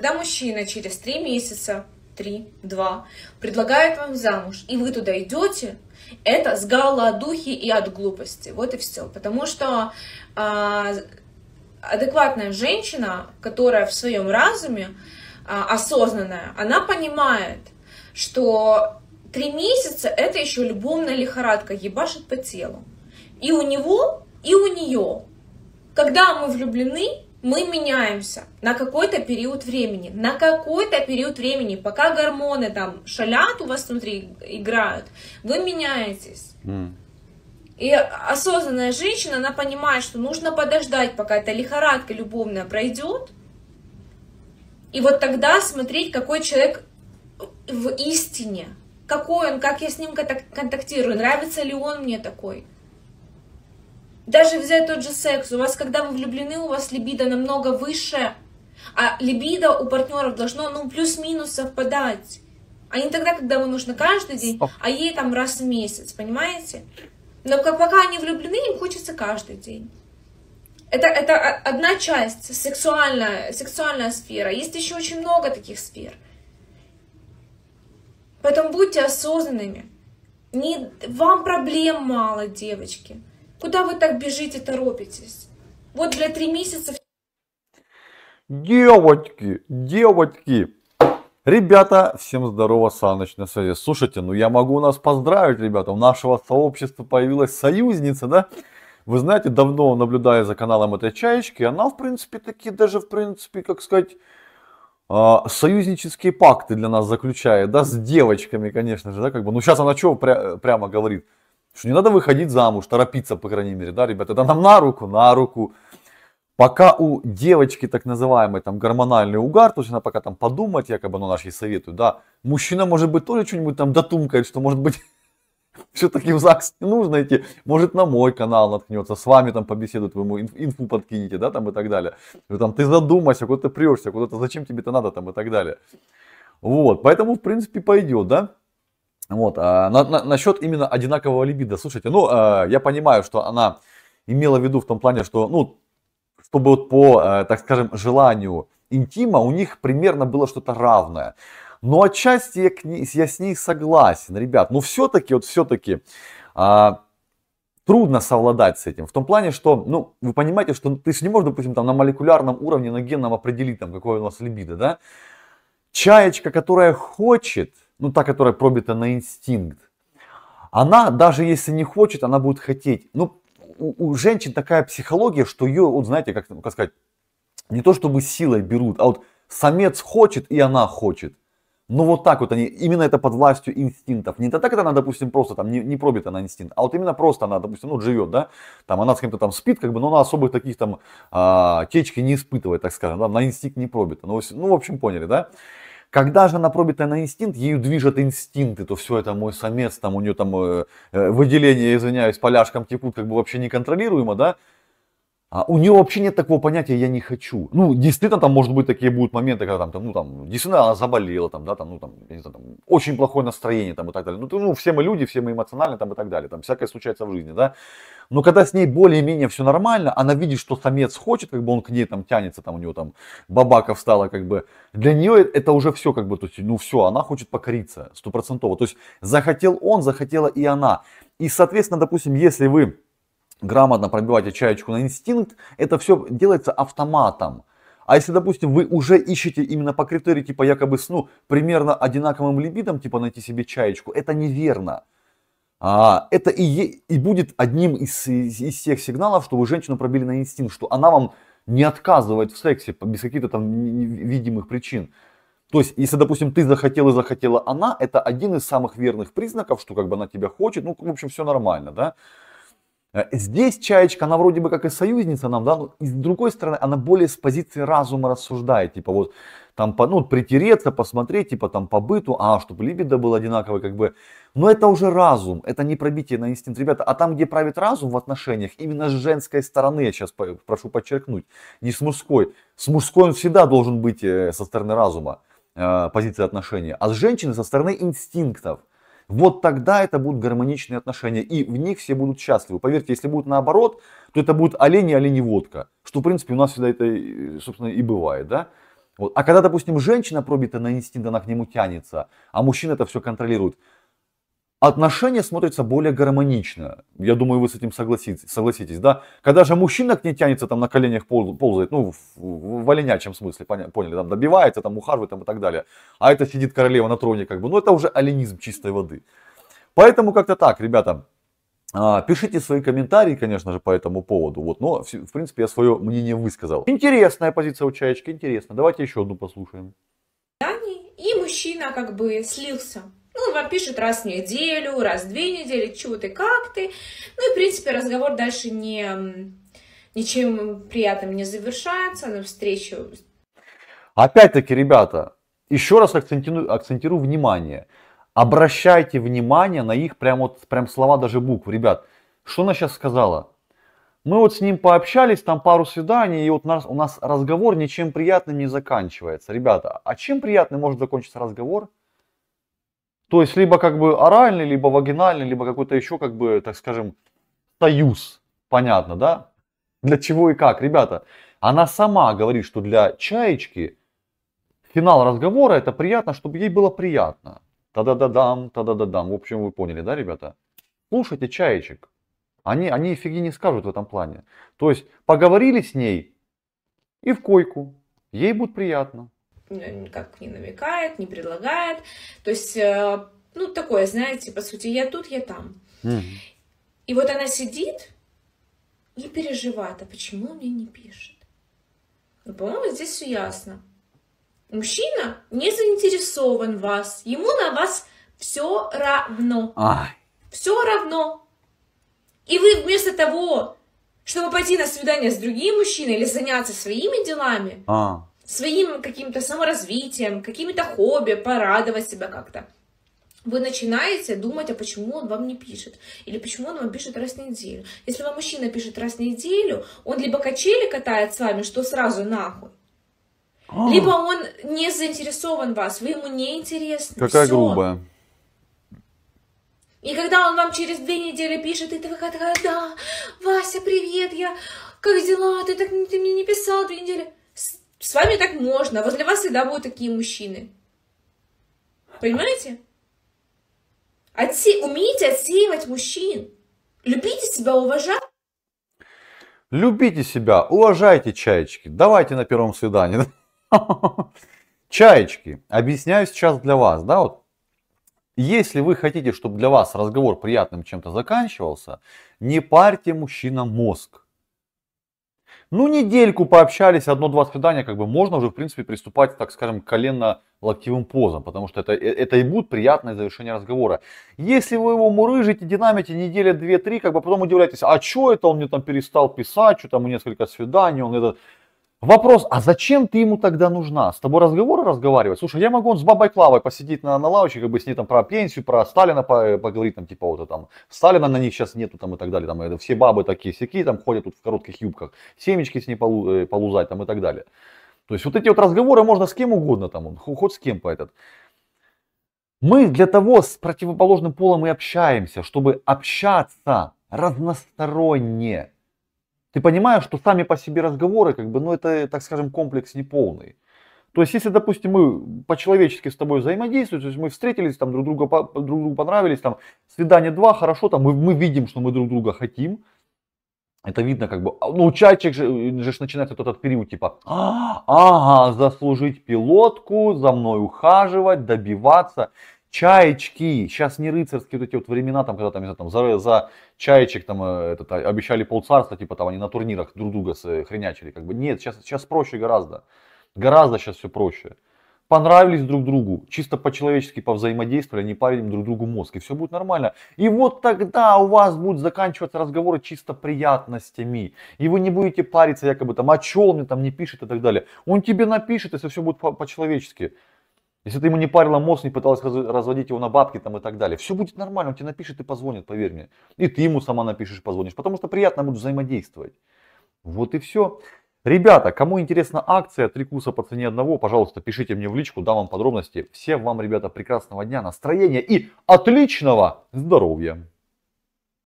Когда мужчина через три месяца, три, два, предлагает вам замуж, и вы туда идете, это с голодухи и от глупости. Вот и все. Потому что э, адекватная женщина, которая в своем разуме, э, осознанная, она понимает, что три месяца это еще любовная лихорадка, ебашит по телу. И у него, и у нее. Когда мы влюблены, мы меняемся на какой-то период времени, на какой-то период времени, пока гормоны там шалят у вас внутри, играют, вы меняетесь. Mm. И осознанная женщина, она понимает, что нужно подождать, пока эта лихорадка любовная пройдет, и вот тогда смотреть, какой человек в истине, какой он, как я с ним контактирую, нравится ли он мне такой даже взять тот же секс, у вас, когда вы влюблены, у вас либидо намного выше, а либидо у партнеров должно, ну, плюс-минус совпадать. А не тогда, когда вам нужно каждый день, а ей там раз в месяц, понимаете? Но пока они влюблены, им хочется каждый день. Это, это одна часть, сексуальная, сексуальная сфера. Есть еще очень много таких сфер. Поэтому будьте осознанными. Не, вам проблем мало, девочки. Куда вы так бежите, торопитесь? Вот для три месяца... Девочки, девочки, Ребята, всем здорово, Саночный союз. Слушайте, ну я могу нас поздравить, ребята. У нашего сообщества появилась союзница, да? Вы знаете, давно наблюдая за каналом этой чаечки, она, в принципе, такие даже, в принципе, как сказать, а, союзнические пакты для нас заключает, да, с девочками, конечно же, да, как бы. Ну сейчас она что пря- прямо говорит? Что не надо выходить замуж, торопиться, по крайней мере, да, ребята, это нам на руку, на руку. Пока у девочки так называемый там гормональный угар, то есть она пока там подумать, якобы, ну, наш ей советую, да, мужчина, может быть, тоже что-нибудь там дотумкает, что, может быть, все-таки в ЗАГС не нужно идти, может на мой канал наткнется, с вами там побеседует, вы ему инфу подкинете, да, там и так далее. там, ты задумайся, куда ты прешься, куда-то, зачем тебе это надо, там и так далее. Вот, поэтому, в принципе, пойдет, да. Вот, а, на, на, насчет именно одинакового либидо, слушайте, ну, а, я понимаю, что она имела в виду в том плане, что, ну, чтобы вот по, а, так скажем, желанию интима у них примерно было что-то равное. Но отчасти я, к ней, я с ней согласен, ребят. Но все-таки, вот все-таки, а, трудно совладать с этим. В том плане, что, ну, вы понимаете, что ты же не можешь, допустим, там на молекулярном уровне, на генном определить, там, какое у нас либидо, да? Чаечка, которая хочет, ну та, которая пробита на инстинкт, она даже если не хочет, она будет хотеть. Ну, у, у женщин такая психология, что ее, вот знаете, как, как сказать, не то чтобы силой берут, а вот самец хочет и она хочет. Но ну, вот так вот они, именно это под властью инстинктов. Не так, когда она, допустим, просто там не, не пробит она инстинкт, а вот именно просто она, допустим, ну, живет, да, там она с кем-то там спит, как бы, но она особых таких там а, течки не испытывает, так скажем, да, на инстинкт не пробит. Ну, ну, в общем, поняли, да? Когда же она пробита на инстинкт, ею движет инстинкты, то все это мой самец, там у нее там э, э, выделение, извиняюсь, поляшкам текут как бы вообще неконтролируемо, да, а у нее вообще нет такого понятия «я не хочу». Ну, действительно, там, может быть, такие будут моменты, когда там, ну, там, действительно, она заболела, там, да, там, ну, там, я не знаю, там, очень плохое настроение, там, и так далее. Ну, ты, ну, все мы люди, все мы эмоциональны, там, и так далее. Там, всякое случается в жизни, да. Но когда с ней более-менее все нормально, она видит, что самец хочет, как бы он к ней там тянется, там у него там бабака встала, как бы. Для нее это уже все, как бы, то есть, ну все, она хочет покориться, стопроцентово. То есть захотел он, захотела и она. И, соответственно, допустим, если вы грамотно пробивать ячеечку на инстинкт, это все делается автоматом. А если, допустим, вы уже ищете именно по критерию типа якобы сну примерно одинаковым либидом, типа найти себе чаечку, это неверно. А, это и, и будет одним из, из, из тех сигналов, что вы женщину пробили на инстинкт, что она вам не отказывает в сексе без каких-то там видимых причин. То есть, если, допустим, ты захотел и захотела она, это один из самых верных признаков, что как бы она тебя хочет, ну, в общем, все нормально, да. Э, здесь чаечка, она вроде бы как и союзница нам, да, но с другой стороны, она более с позиции разума рассуждает, типа вот там, ну, притереться, посмотреть, типа там по быту, а, чтобы либидо был одинаковый, как бы. Но это уже разум, это не пробитие на инстинкт. Ребята, а там, где правит разум в отношениях, именно с женской стороны, я сейчас прошу подчеркнуть, не с мужской. С мужской он всегда должен быть э, со стороны разума, э, позиции отношения, а с женщины со стороны инстинктов вот тогда это будут гармоничные отношения, и в них все будут счастливы. Поверьте, если будет наоборот, то это будет олень и оленеводка, что, в принципе, у нас всегда это, э, собственно, и бывает, да? Вот. А когда, допустим, женщина пробита на инстинкт, она к нему тянется, а мужчина это все контролирует, отношения смотрятся более гармонично. Я думаю, вы с этим согласитесь, согласитесь да? Когда же мужчина к ней тянется, там на коленях ползает, ну, в, в оленячьем смысле, поняли, там добивается, там ухаживает там, и так далее. А это сидит королева на троне, как бы, ну, это уже оленизм чистой воды. Поэтому как-то так, ребята, а, Пишите свои комментарии, конечно же, по этому поводу. Вот, но, в принципе, я свое мнение высказал. Интересная позиция у чаечки, интересно. Давайте еще одну послушаем. И мужчина как бы слился. Ну, он вам пишет раз в неделю, раз в две недели, чего ты, как ты. Ну и, в принципе, разговор дальше не, ничем приятным не завершается, на встречу. Опять-таки, ребята, еще раз акцентирую, акцентирую внимание. Обращайте внимание на их прям, вот, прям слова, даже букв. Ребят, что она сейчас сказала? Мы вот с ним пообщались, там пару свиданий, и вот у нас, у нас разговор ничем приятным не заканчивается. Ребята, а чем приятным может закончиться разговор? То есть либо как бы оральный, либо вагинальный, либо какой-то еще, как бы, так скажем, союз. Понятно, да? Для чего и как, ребята. Она сама говорит, что для чаечки финал разговора это приятно, чтобы ей было приятно. Та-да-да-дам, та-да-да-дам. В общем, вы поняли, да, ребята? Слушайте чаечек. Они, они фиги не скажут в этом плане. То есть поговорили с ней и в койку. Ей будет приятно. Э, как не намекает, не предлагает. То есть, э, ну, такое, знаете, по сути, я тут, я там. Mm-hmm. И вот она сидит и переживает, а почему он мне не пишет? Ну, по-моему, здесь все ясно. Мужчина не заинтересован в вас, ему на вас все равно. Все равно. И вы вместо того, чтобы пойти на свидание с другим мужчиной или заняться своими делами, а своим каким-то саморазвитием, какими-то хобби, порадовать себя как-то. Вы начинаете думать, а почему он вам не пишет, или почему он вам пишет раз в неделю. Если вам мужчина пишет раз в неделю, он либо качели катает с вами, что сразу нахуй, а. либо он не заинтересован вас, вы ему не интересны. Какая Всё. грубая. И когда он вам через две недели пишет, и ты такая, да, Вася, привет, я, как дела, ты так ты мне не писал две недели. С вами так можно, а возле вас всегда будут такие мужчины. Понимаете? Отсе... Умейте отсеивать мужчин. Любите себя, уважайте. Любите себя, уважайте чаечки. Давайте на первом свидании. Чаечки. Объясняю сейчас для вас, да, вот. Если вы хотите, чтобы для вас разговор приятным чем-то заканчивался, не парьте мужчинам мозг. Ну, недельку пообщались, одно-два свидания, как бы можно уже, в принципе, приступать, так скажем, коленно-локтевым позам, потому что это, э, это и будет приятное завершение разговора. Если вы его мурыжите, динамите неделя, две, три, как бы потом удивляетесь, а что это он мне там перестал писать, что там несколько свиданий, он этот Вопрос, а зачем ты ему тогда нужна? С тобой разговоры разговаривать? Слушай, я могу он с бабой Клавой посидеть на, на лавочке, как бы с ней там про пенсию, про Сталина э, поговорить, там типа вот там, Сталина на них сейчас нету там и так далее, там это, все бабы такие всякие там ходят тут в коротких юбках, семечки с ней полу, э, полузать там и так далее. То есть вот эти вот разговоры можно с кем угодно там, хоть с кем по этот. Мы для того с противоположным полом и общаемся, чтобы общаться разносторонне, ты понимаешь, что сами по себе разговоры, как бы, ну это, так скажем, комплекс неполный. То есть, если, допустим, мы по-человечески с тобой взаимодействуем, то есть мы встретились, там, друг, друга, друг другу понравились, там, свидание два, хорошо, там, мы, мы видим, что мы друг друга хотим, это видно как бы, а, ну, у чайчик же, э, же начинается тот этот период, типа, «А, ага, заслужить пилотку, за мной ухаживать, добиваться чаечки, сейчас не рыцарские вот эти вот времена, там, когда там, не знаю, там, за, за чаечек там, э, этот, а, обещали полцарства, типа там они на турнирах друг друга э, хренячили, как бы, нет, сейчас, сейчас проще гораздо, гораздо сейчас все проще. Понравились друг другу, чисто по-человечески повзаимодействовали, не парили друг другу мозг, и все будет нормально. И вот тогда у вас будут заканчиваться разговоры чисто приятностями, и вы не будете париться якобы там, а че мне там не пишет и так далее. Он тебе напишет, если все будет по-человечески. по человечески если ты ему не парила мозг, не пыталась разводить его на бабки там и так далее, все будет нормально, он тебе напишет и позвонит, поверь мне. И ты ему сама напишешь, позвонишь, потому что приятно будет взаимодействовать. Вот и все. Ребята, кому интересна акция «Три курса по цене одного», пожалуйста, пишите мне в личку, дам вам подробности. Всем вам, ребята, прекрасного дня, настроения и отличного здоровья!